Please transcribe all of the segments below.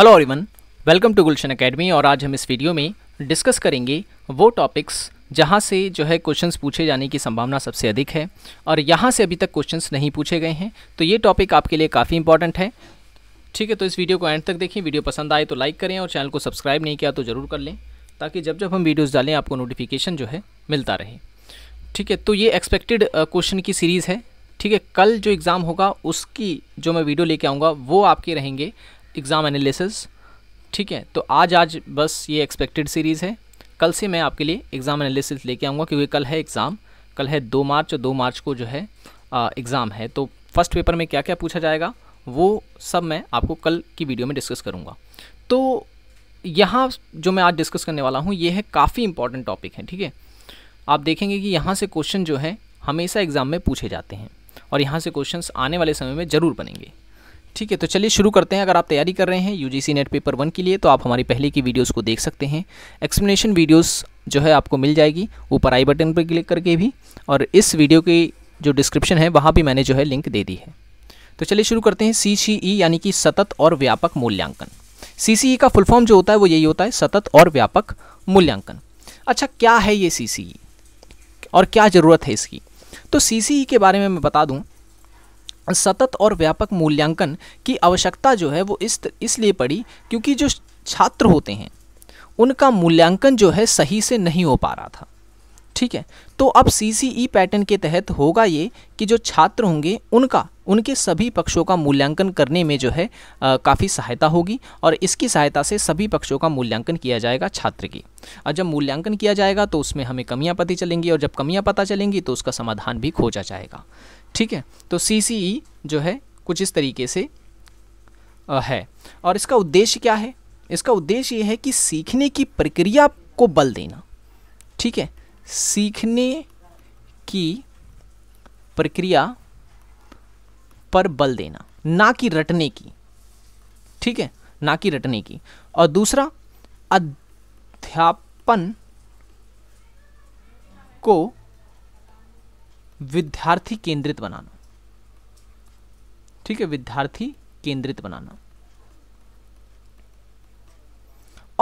Hello everyone welcome to Gulshan academy और आज हम इस वीडियो में डिस्कस करेंगे वो टॉपिक्स जहाँ से जो है क्वेश्चंस पूछे जाने की संभावना सबसे अधिक है और यहाँ से अभी तक क्वेश्चंस नहीं पूछे गए हैं तो ये टॉपिक आपके लिए काफ़ी इंपॉर्टेंट है ठीक है तो इस वीडियो को एंड तक देखें वीडियो पसंद आए तो लाइक करें और चैनल को सब्सक्राइब नहीं किया तो ज़रूर कर लें ताकि जब जब हम वीडियोज़ डालें आपको नोटिफिकेशन जो है मिलता रहे ठीक है तो ये एक्सपेक्टेड क्वेश्चन की सीरीज़ है ठीक है कल जो एग्ज़ाम होगा उसकी जो मैं वीडियो लेके आऊँगा वो आपके रहेंगे एग्ज़ाम एनालिसिस ठीक है तो आज आज बस ये एक्सपेक्टेड सीरीज़ है कल से मैं आपके लिए एग्ज़ाम एनालिसिस लेके आऊँगा क्योंकि कल है एग्ज़ाम कल है दो मार्च और दो मार्च को जो है एग्ज़ाम है तो फर्स्ट पेपर में क्या क्या पूछा जाएगा वो सब मैं आपको कल की वीडियो में डिस्कस करूँगा तो यहाँ जो मैं आज डिस्कस करने वाला हूँ ये है काफ़ी इंपॉर्टेंट टॉपिक है ठीक है आप देखेंगे कि यहाँ से क्वेश्चन जो है हमेशा एग्ज़ाम में पूछे जाते हैं और यहाँ से क्वेश्चंस आने वाले समय में ज़रूर बनेंगे ठीक है तो चलिए शुरू करते हैं अगर आप तैयारी कर रहे हैं यूजीसी नेट पेपर वन के लिए तो आप हमारी पहले की वीडियोस को देख सकते हैं एक्सप्लेनेशन वीडियोस जो है आपको मिल जाएगी ऊपर आई बटन पर क्लिक करके भी और इस वीडियो की जो डिस्क्रिप्शन है वहाँ भी मैंने जो है लिंक दे दी है तो चलिए शुरू करते हैं सी e, यानी कि सतत और व्यापक मूल्यांकन सी e का फुल फॉर्म जो होता है वो यही होता है सतत और व्यापक मूल्यांकन अच्छा क्या है ये सी e? और क्या ज़रूरत है इसकी तो सी के बारे में मैं बता दूँ सतत और व्यापक मूल्यांकन की आवश्यकता जो है वो इस इसलिए पड़ी क्योंकि जो छात्र होते हैं उनका मूल्यांकन जो है सही से नहीं हो पा रहा था ठीक है तो अब सीसीई पैटर्न e के तहत होगा ये कि जो छात्र होंगे उनका उनके सभी पक्षों का मूल्यांकन करने में जो है काफ़ी सहायता होगी और इसकी सहायता से सभी पक्षों का मूल्यांकन किया जाएगा छात्र की और जब मूल्यांकन किया जाएगा तो उसमें हमें कमियाँ पता चलेंगी और जब कमियाँ पता चलेंगी तो उसका समाधान भी खोजा जाएगा ठीक है तो सी e जो है कुछ इस तरीके से है और इसका उद्देश्य क्या है इसका उद्देश्य यह है कि सीखने की प्रक्रिया को बल देना ठीक है सीखने की प्रक्रिया पर बल देना ना कि रटने की ठीक है ना कि रटने की और दूसरा अध्यापन को विद्यार्थी केंद्रित बनाना ठीक है विद्यार्थी केंद्रित बनाना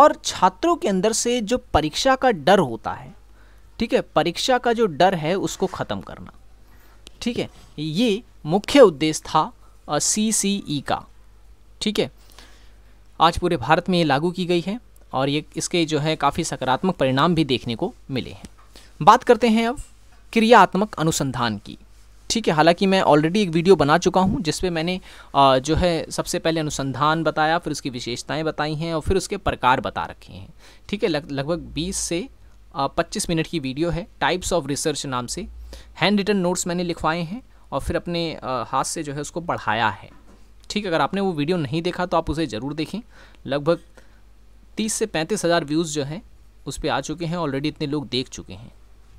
और छात्रों के अंदर से जो परीक्षा का डर होता है ठीक है परीक्षा का जो डर है उसको ख़त्म करना ठीक है ये मुख्य उद्देश्य था सी सी ई का ठीक है आज पूरे भारत में ये लागू की गई है और ये इसके जो है काफ़ी सकारात्मक परिणाम भी देखने को मिले हैं बात करते हैं अब क्रियात्मक अनुसंधान की ठीक है हालांकि मैं ऑलरेडी एक वीडियो बना चुका हूं जिसपे मैंने आ, जो है सबसे पहले अनुसंधान बताया फिर उसकी विशेषताएं बताई हैं और फिर उसके प्रकार बता रखे हैं ठीक है लग, लगभग बीस से पच्चीस मिनट की वीडियो है टाइप्स ऑफ रिसर्च नाम से हैंड रिटन नोट्स मैंने लिखवाए हैं और फिर अपने आ, हाथ से जो है उसको बढ़ाया है ठीक है अगर आपने वो वीडियो नहीं देखा तो आप उसे ज़रूर देखें लगभग तीस से पैंतीस हज़ार व्यूज़ जो हैं उस पर आ चुके हैं ऑलरेडी इतने लोग देख चुके हैं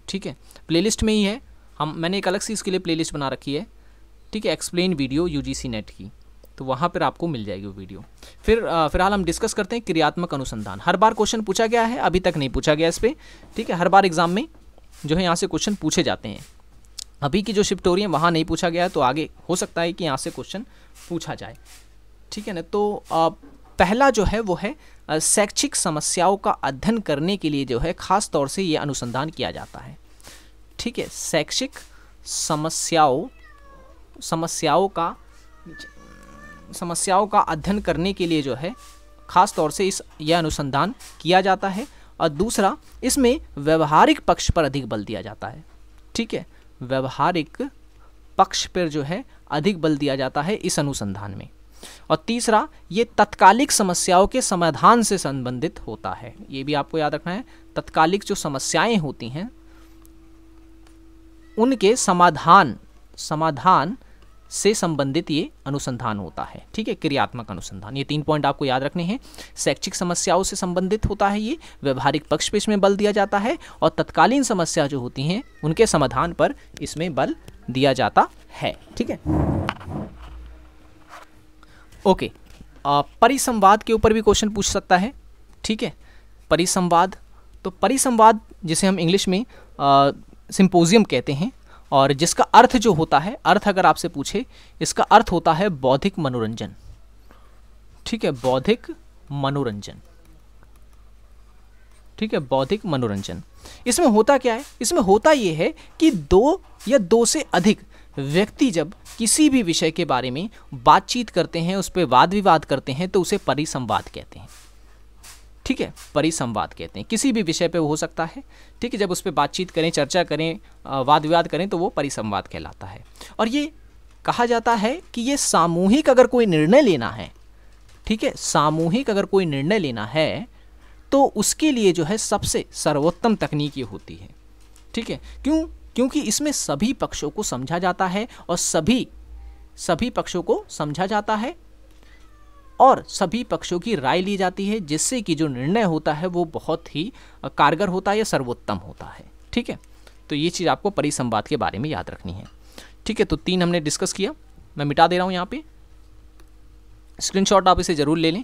ठीक है प्लेलिस्ट में ही है हम मैंने एक अलग से इसके लिए प्लेलिस्ट बना रखी है ठीक है एक्सप्लेन वीडियो यू नेट की तो वहाँ पर आपको मिल जाएगी वो वीडियो फिर फिलहाल हम डिस्कस करते हैं क्रियात्मक अनुसंधान हर बार क्वेश्चन पूछा गया है अभी तक नहीं पूछा गया इस पर ठीक है हर बार एग्जाम में जो है यहाँ से क्वेश्चन पूछे जाते हैं अभी की जो शिफ्ट हो रही है वहाँ नहीं पूछा गया है तो आगे हो सकता है कि यहाँ से क्वेश्चन पूछा जाए ठीक है ना तो आ, पहला जो है वो है शैक्षिक समस्याओं का अध्ययन करने के लिए जो है ख़ास तौर से ये अनुसंधान किया जाता है ठीक है शैक्षिक समस्याओं समस्याओं का समस्याओं का अध्ययन करने के लिए जो है ख़ास तौर से इस यह अनुसंधान किया जाता है और दूसरा इसमें व्यवहारिक पक्ष पर अधिक बल दिया जाता है ठीक है व्यवहारिक पक्ष पर जो है अधिक बल दिया जाता है इस अनुसंधान में और तीसरा ये तत्कालिक समस्याओं के समाधान से संबंधित होता है ये भी आपको याद रखना है तत्कालिक जो समस्याएं होती हैं उनके समाधान समाधान से संबंधित ये अनुसंधान होता है ठीक है क्रियात्मक अनुसंधान ये तीन पॉइंट आपको याद रखने हैं शैक्षिक समस्याओं से संबंधित होता है ये व्यवहारिक पक्ष पर इसमें बल दिया जाता है और तत्कालीन समस्या जो होती हैं उनके समाधान पर इसमें बल दिया जाता है ठीक है ओके परिसंवाद के ऊपर भी क्वेश्चन पूछ सकता है ठीक है परिसंवाद तो परिसंवाद जिसे हम इंग्लिश में सिंपोजियम कहते हैं और जिसका अर्थ जो होता है अर्थ अगर आपसे पूछे इसका अर्थ होता है बौद्धिक मनोरंजन ठीक है बौद्धिक मनोरंजन ठीक है बौद्धिक मनोरंजन इसमें होता क्या है इसमें होता यह है कि दो या दो से अधिक व्यक्ति जब किसी भी विषय के बारे में बातचीत करते हैं उस पर वाद विवाद करते हैं तो उसे परिसंवाद कहते हैं ठीक है परिसंवाद कहते हैं किसी भी विषय पे हो सकता है ठीक है जब उस पर बातचीत करें चर्चा करें वाद विवाद करें तो वो परिसंवाद कहलाता है और ये कहा जाता है कि ये सामूहिक अगर कोई निर्णय लेना है ठीक है सामूहिक अगर कोई निर्णय लेना है तो उसके लिए जो है सबसे सर्वोत्तम तकनीक ये होती है ठीक है क्यों क्योंकि इसमें सभी पक्षों को समझा जाता है और सभी सभी पक्षों को समझा जाता है और सभी पक्षों की राय ली जाती है जिससे कि जो निर्णय होता है वो बहुत ही कारगर होता है या सर्वोत्तम होता है ठीक है तो ये चीज़ आपको परिसंवाद के बारे में याद रखनी है ठीक है तो तीन हमने डिस्कस किया मैं मिटा दे रहा हूँ यहाँ पे स्क्रीनशॉट आप इसे ज़रूर ले लें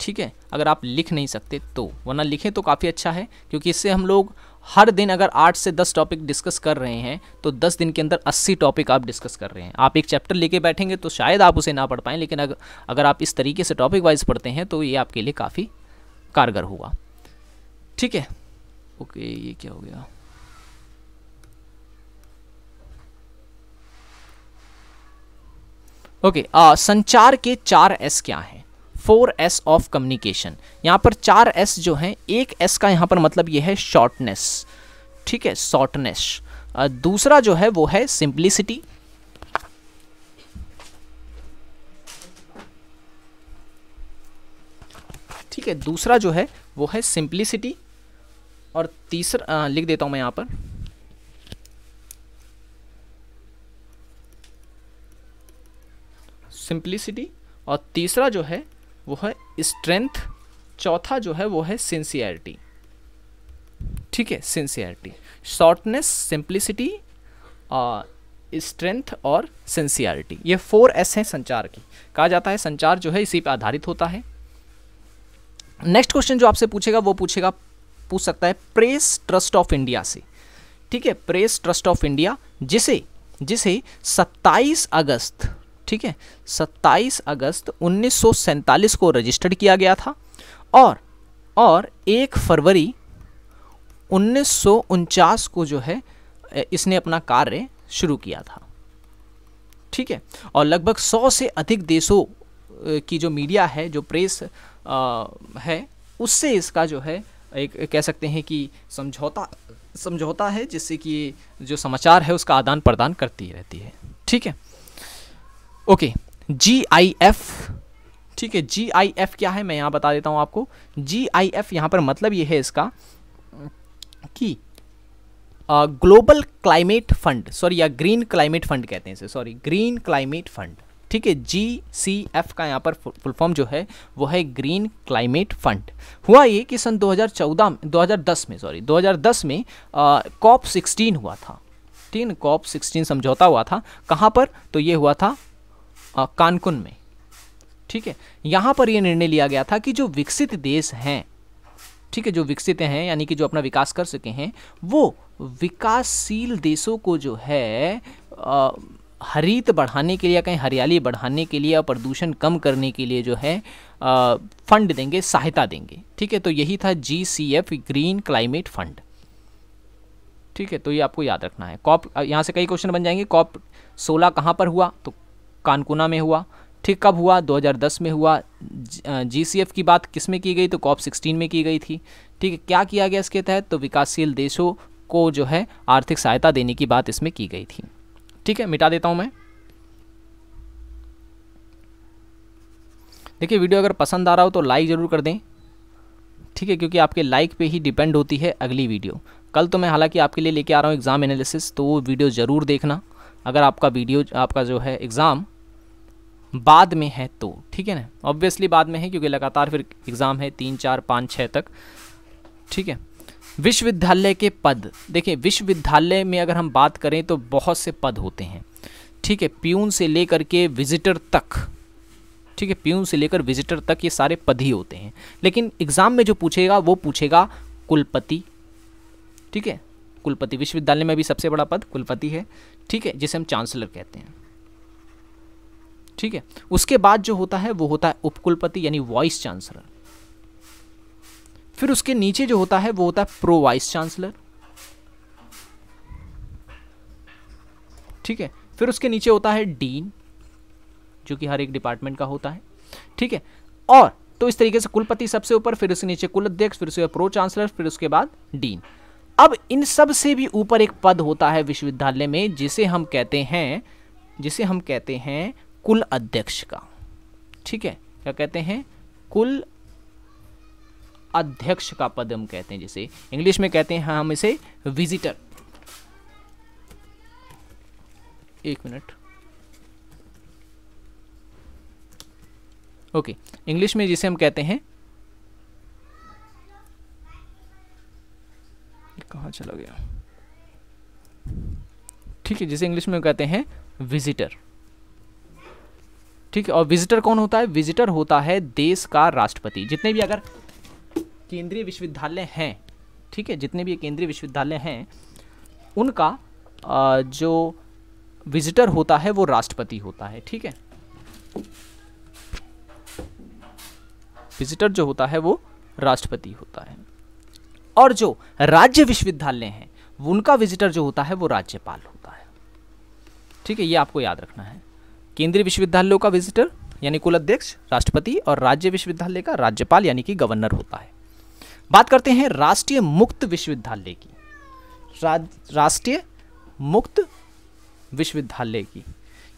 ठीक है अगर आप लिख नहीं सकते तो वरना लिखें तो काफ़ी अच्छा है क्योंकि इससे हम लोग हर दिन अगर आठ से दस टॉपिक डिस्कस कर रहे हैं तो दस दिन के अंदर अस्सी टॉपिक आप डिस्कस कर रहे हैं आप एक चैप्टर लेके बैठेंगे तो शायद आप उसे ना पढ़ पाएँ लेकिन अगर अगर आप इस तरीके से टॉपिक वाइज पढ़ते हैं तो ये आपके लिए काफ़ी कारगर होगा ठीक है ओके ये क्या हो गया ओके okay, संचार के चार एस क्या हैं फोर एस ऑफ कम्युनिकेशन यहाँ पर चार एस जो हैं एक एस का यहाँ पर मतलब ये है शॉर्टनेस ठीक है शॉर्टनेस दूसरा जो है वो है सिंप्लिसिटी ठीक है दूसरा जो है वो है सिंप्लिसिटी और तीसरा लिख देता हूँ मैं यहाँ पर सिंप्लिसिटी और तीसरा जो है वो है स्ट्रेंथ चौथा जो है वो है सिंसियरिटी ठीक है सिंसियरिटी शॉर्टनेस सिंप्लिसिटी स्ट्रेंथ और सिंसियरिटी ये फोर एस हैं संचार की कहा जाता है संचार जो है इसी पर आधारित होता है नेक्स्ट क्वेश्चन जो आपसे पूछेगा वो पूछेगा पूछ सकता है प्रेस ट्रस्ट ऑफ इंडिया से ठीक है प्रेस ट्रस्ट ऑफ इंडिया जिसे जिसे 27 अगस्त ठीक है 27 अगस्त उन्नीस को रजिस्टर्ड किया गया था और और एक फरवरी उन्नीस को जो है इसने अपना कार्य शुरू किया था ठीक है और लगभग सौ से अधिक देशों की जो मीडिया है जो प्रेस आ, है उससे इसका जो है एक कह सकते हैं कि समझौता समझौता है जिससे कि जो समाचार है उसका आदान प्रदान करती रहती है ठीक है ओके जी आई एफ ठीक है जी आई एफ क्या है मैं यहाँ बता देता हूँ आपको जी आई एफ यहाँ पर मतलब ये है इसका कि ग्लोबल क्लाइमेट फंड सॉरी या ग्रीन क्लाइमेट फंड कहते हैं इसे सॉरी ग्रीन क्लाइमेट फंड ठीक है जी सी एफ का यहाँ पर फुल फॉर्म जो है वो है ग्रीन क्लाइमेट फंड हुआ ये कि सन 2014 2010 में सॉरी 2010 में कॉप 16 हुआ था ठीक है कॉप 16 समझौता हुआ था कहाँ पर तो ये हुआ था कानकुन में ठीक है यहां पर यह निर्णय लिया गया था कि जो विकसित देश हैं ठीक है जो विकसित हैं यानी कि जो अपना विकास कर सके हैं वो विकासशील देशों को जो है आ, हरित बढ़ाने के लिए या कहीं हरियाली बढ़ाने के लिए प्रदूषण कम करने के लिए जो है आ, फंड देंगे सहायता देंगे ठीक है तो यही था G C F green climate fund ठीक है तो ये आपको याद रखना है कॉप यहाँ से कई क्वेश्चन बन जाएंगे कॉप सोलह कहाँ पर हुआ तो कानकुना में हुआ ठीक कब हुआ 2010 में हुआ जीसीएफ की बात किस में की गई तो कॉप 16 में की गई थी ठीक है क्या किया गया इसके तहत तो विकासशील देशों को जो है आर्थिक सहायता देने की बात इसमें की गई थी ठीक है मिटा देता हूँ मैं देखिए वीडियो अगर पसंद आ रहा हो तो लाइक ज़रूर कर दें ठीक है क्योंकि आपके लाइक पे ही डिपेंड होती है अगली वीडियो कल तो मैं हालांकि आपके लिए लेके आ रहा हूँ एग्ज़ाम एनालिसिस तो वो वीडियो ज़रूर देखना अगर आपका वीडियो आपका जो है एग्ज़ाम बाद में है तो ठीक है ना ऑब्वियसली बाद में है क्योंकि लगातार फिर एग्ज़ाम है तीन चार पाँच छः तक ठीक है विश्वविद्यालय के पद देखिए विश्वविद्यालय में अगर हम बात करें तो बहुत से पद होते हैं ठीक है प्यून से लेकर के विजिटर तक ठीक है प्यून से लेकर विजिटर तक ये सारे पद ही होते हैं लेकिन एग्ज़ाम में जो पूछेगा वो पूछेगा कुलपति ठीक है कुलपति विश्वविद्यालय में भी सबसे बड़ा पद कुलपति है ठीक है जिसे हम चांसलर कहते हैं ठीक है उसके बाद जो होता है वो होता है उपकुलपति यानी वाइस चांसलर फिर उसके नीचे जो होता है वो होता है प्रो वाइस चांसलर ठीक है फिर उसके नीचे होता है डीन जो कि हर एक डिपार्टमेंट का होता है ठीक है और तो इस तरीके से कुलपति सबसे ऊपर फिर उसके नीचे कुल अध्यक्ष फिर उसके प्रो चांसलर फिर उसके बाद डीन अब इन सब से भी ऊपर एक पद होता है विश्वविद्यालय में जिसे हम कहते हैं जिसे हम कहते हैं कुल अध्यक्ष का ठीक है क्या कहते हैं कुल अध्यक्ष का पद हम कहते हैं जिसे इंग्लिश में कहते हैं हम इसे विजिटर एक मिनट ओके इंग्लिश में जिसे हम कहते हैं कहाँ चला गया ठीक है जिसे इंग्लिश में कहते हैं विजिटर ठीक है और विजिटर कौन होता है विजिटर होता है देश का राष्ट्रपति जितने भी अगर केंद्रीय विश्वविद्यालय हैं ठीक है जितने भी केंद्रीय विश्वविद्यालय हैं उनका जो विजिटर होता है वो राष्ट्रपति होता है ठीक है विजिटर जो होता है वो राष्ट्रपति होता है और जो राज्य विश्वविद्यालय हैं उनका विजिटर जो होता है वो राज्यपाल होता है ठीक है ये आपको याद रखना है केंद्रीय विश्वविद्यालयों का विजिटर यानी कुलाध्यक्ष राष्ट्रपति और राज्य विश्वविद्यालय का राज्यपाल यानी कि गवर्नर होता है बात करते हैं राष्ट्रीय मुक्त विश्वविद्यालय की राष्ट्रीय मुक्त विश्वविद्यालय की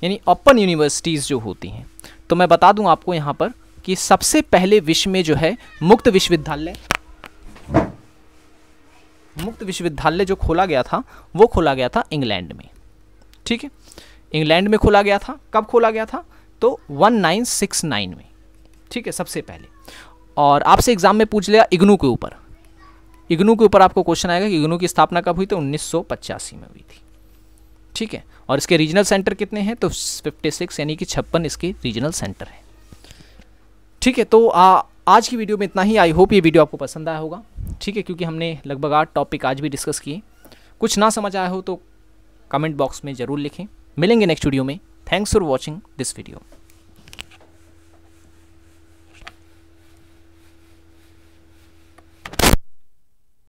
यानी ओपन यूनिवर्सिटीज़ जो होती हैं तो मैं बता दूं आपको यहाँ पर कि सबसे पहले विश्व में जो है मुक्त विश्वविद्यालय मुक्त विश्वविद्यालय जो खोला गया था वो खोला गया था इंग्लैंड में ठीक है इंग्लैंड में खोला गया था कब खोला गया था तो 1969 में ठीक है सबसे पहले और आपसे एग्जाम में पूछ लिया इग्नू के ऊपर इग्नू के ऊपर आपको क्वेश्चन आएगा कि इग्नू की स्थापना कब हुई तो उन्नीस में हुई थी ठीक है और इसके रीजनल सेंटर कितने हैं तो 56 यानी कि छप्पन इसके रीजनल सेंटर हैं ठीक है तो आ, आज की वीडियो में इतना ही आई होप ये वीडियो आपको पसंद आया होगा ठीक है क्योंकि हमने लगभग आठ टॉपिक आज भी डिस्कस किए कुछ ना समझ आया हो तो कमेंट बॉक्स में ज़रूर लिखें मिलेंगे नेक्स्ट वीडियो में thanks for watching this video